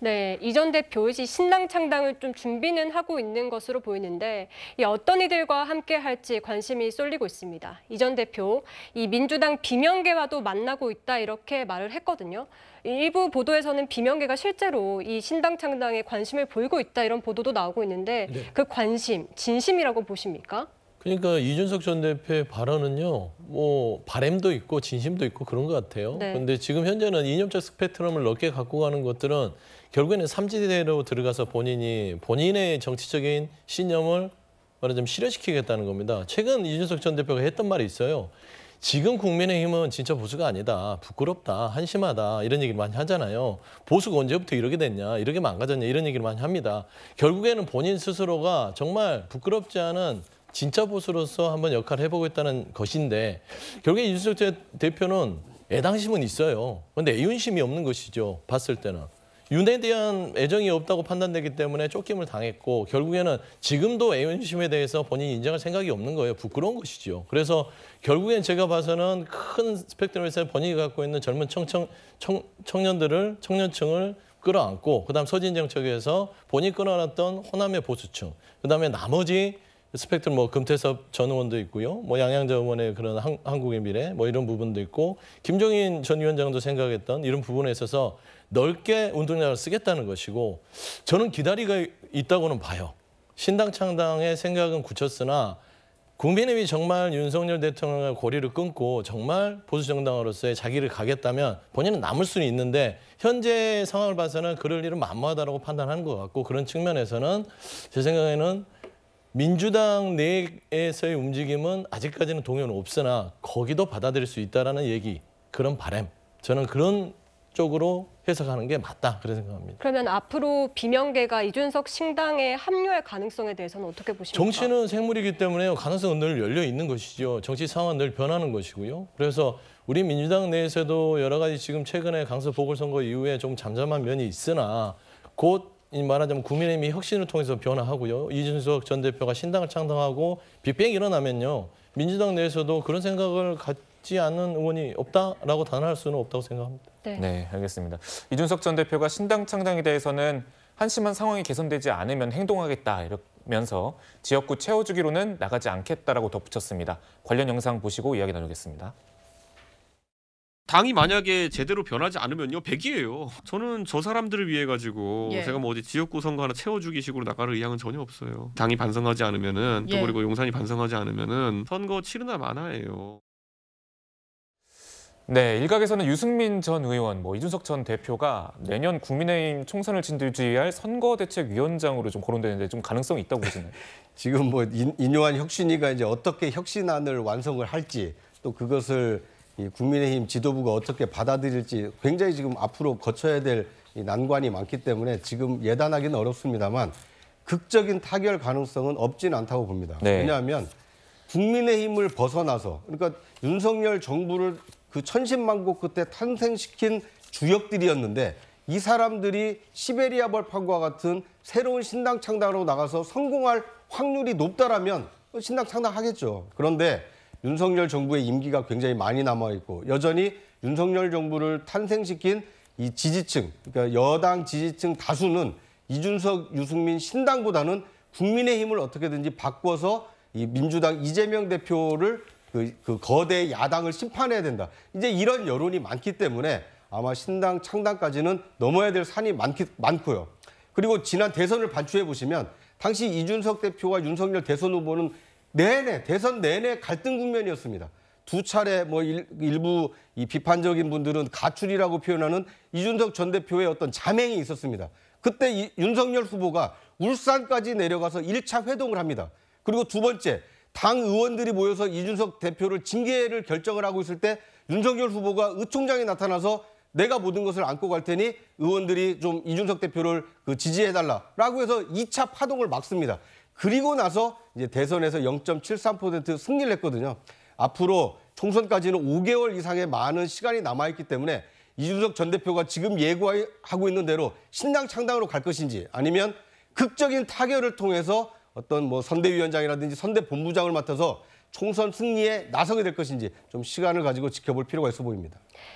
네, 이전 대표 의 신당 창당을 좀 준비는 하고 있는 것으로 보이는데 이 어떤 이들과 함께 할지 관심이 쏠리고 있습니다. 이 전 대표 이 민주당 비명계와도 만나고 있다 이렇게 말을 했거든요. 일부 보도에서는 비명계가 실제로 이 신당 창당에 관심을 보이고 있다 이런 보도도 나오고 있는데 네. 그 관심 진심이라고 보십니까? 그러니까 이준석 전 대표의 발언은요, 뭐 바램도 있고 진심도 있고 그런 것 같아요. 그런데 네. 지금 현재는 이념적 스펙트럼을 넓게 갖고 가는 것들은 결국에는 삼지대로 들어가서 본인이 본인의 정치적인 신념을 말하자면 실현시키겠다는 겁니다. 최근 이준석 전 대표가 했던 말이 있어요. 지금 국민의힘은 진짜 보수가 아니다. 부끄럽다. 한심하다. 이런 얘기를 많이 하잖아요. 보수가 언제부터 이렇게 됐냐. 이렇게 망가졌냐. 이런 얘기를 많이 합니다. 결국에는 본인 스스로가 정말 부끄럽지 않은 진짜 보수로서 한번 역할을 해보고있다는 것인데 결국에 이준석 대표는 애당심은 있어요. 그런데 애윤심이 없는 것이죠. 봤을 때는. 윤에 대한 애정이 없다고 판단되기 때문에 쫓김을 당했고 결국에는 지금도 애윤심에 대해서 본인이 인정할 생각이 없는 거예요. 부끄러운 것이죠. 그래서 결국엔 제가 봐서는 큰 스펙트럼에서 본인이 갖고 있는 젊은 청청, 청, 청년들을 청년층을 끌어안고 그다음 서진 정측에서 본인이 끌어안았던 호남의 보수층 그다음에 나머지 스펙트럼 뭐 금태섭 전 의원도 있고요. 뭐 양양자 의원의 그런 한, 한국의 미래 뭐 이런 부분도 있고 김종인 전 위원장도 생각했던 이런 부분에 있어서 넓게 운동장을 쓰겠다는 것이고 저는 기다리가 있다고는 봐요. 신당 창당의 생각은 굳혔으나 국민의힘이 정말 윤석열 대통령의 고리를 끊고 정말 보수 정당으로서의 자기를 가겠다면 본인은 남을 수는 있는데 현재 상황을 봐서는 그럴 일은 만무하다고 판단하는 것 같고 그런 측면에서는 제 생각에는 민주당 내에서의 움직임은 아직까지는 동의는 없으나 거기도 받아들일 수 있다라는 얘기 그런 바램 저는 그런 쪽으로 해석하는 게 맞다 그런 생각합니다. 그러면 앞으로 비명계가 이준석 신당에 합류할 가능성에 대해서는 어떻게 보십니까? 정치는 생물이기 때문에 가능성은 늘 열려 있는 것이죠. 정치 상황은 늘 변하는 것이고요. 그래서 우리 민주당 내에서도 여러 가지 지금 최근에 강서 보궐선거 이후에 좀 잠잠한 면이 있으나 곧 말하자면 국민의힘이 혁신을 통해서 변화하고요. 이준석 전 대표가 신당을 창당하고 빅뱅이 일어나면요. 민주당 내에서도 그런 생각을 갖지 않는 의원이 없다라고 단언할 수는 없다고 생각합니다. 네. 네, 알겠습니다. 이준석 전 대표가 신당 창당에 대해서는 한심한 상황이 개선되지 않으면 행동하겠다 이러면서 지역구 채워주기로는 나가지 않겠다라고 덧붙였습니다. 관련 영상 보시고 이야기 나누겠습니다. 당이 만약에 제대로 변하지 않으면요 백이에요. 저는 저 사람들을 위해 가지고 예. 제가 뭐 어디 지역구 선거 하나 채워주기 식으로 나갈 의향은 전혀 없어요. 당이 반성하지 않으면은 또 예. 그리고 용산이 반성하지 않으면은 선거 치르나 마나예요. 네, 일각에서는 유승민 전 의원, 뭐 이준석 전 대표가 내년 국민의힘 총선을 진두지휘할 선거대책위원장으로 좀 거론되는데 좀 가능성이 있다고 보시나요? 지금 뭐 인, 인요한 혁신이가 이제 어떻게 혁신안을 완성을 할지 또 그것을 이 국민의힘 지도부가 어떻게 받아들일지 굉장히 지금 앞으로 거쳐야 될 난관이 많기 때문에 지금 예단하기는 어렵습니다만 극적인 타결 가능성은 없진 않다고 봅니다. 네. 왜냐하면 국민의힘을 벗어나서 그러니까 윤석열 정부를 그 천신만고 그때 탄생시킨 주역들이었는데 이 사람들이 시베리아 벌판과 같은 새로운 신당 창당으로 나가서 성공할 확률이 높다라면 신당 창당하겠죠. 그런데 윤석열 정부의 임기가 굉장히 많이 남아 있고 여전히 윤석열 정부를 탄생시킨 이 지지층, 그러니까 여당 지지층 다수는 이준석, 유승민, 신당보다는 국민의 힘을 어떻게든지 바꿔서 이 민주당 이재명 대표를 그, 그 거대 야당을 심판해야 된다. 이제 이런 여론이 많기 때문에 아마 신당 창당까지는 넘어야 될 산이 많기, 많고요. 그리고 지난 대선을 반추해 보시면 당시 이준석 대표와 윤석열 대선 후보는 내내 대선 내내 갈등 국면이었습니다. 두 차례 뭐 일, 일부 이 비판적인 분들은 가출이라고 표현하는 이준석 전 대표의 어떤 자맹이 있었습니다. 그때 이, 윤석열 후보가 울산까지 내려가서 1차 회동을 합니다. 그리고 두 번째 당 의원들이 모여서 이준석 대표를 징계를 결정을 하고 있을 때 윤석열 후보가 의총장이 나타나서 내가 모든 것을 안고 갈 테니 의원들이 좀 이준석 대표를 그 지지해달라라고 해서 2차 파동을 막습니다. 그리고 나서 이제 대선에서 0.73% 승리를 했거든요. 앞으로 총선까지는 5개월 이상의 많은 시간이 남아있기 때문에 이준석 전 대표가 지금 예고하고 있는 대로 신당 창당으로 갈 것인지 아니면 극적인 타결을 통해서 어떤 뭐 선대위원장이라든지 선대본부장을 맡아서 총선 승리에 나서게 될 것인지 좀 시간을 가지고 지켜볼 필요가 있어 보입니다.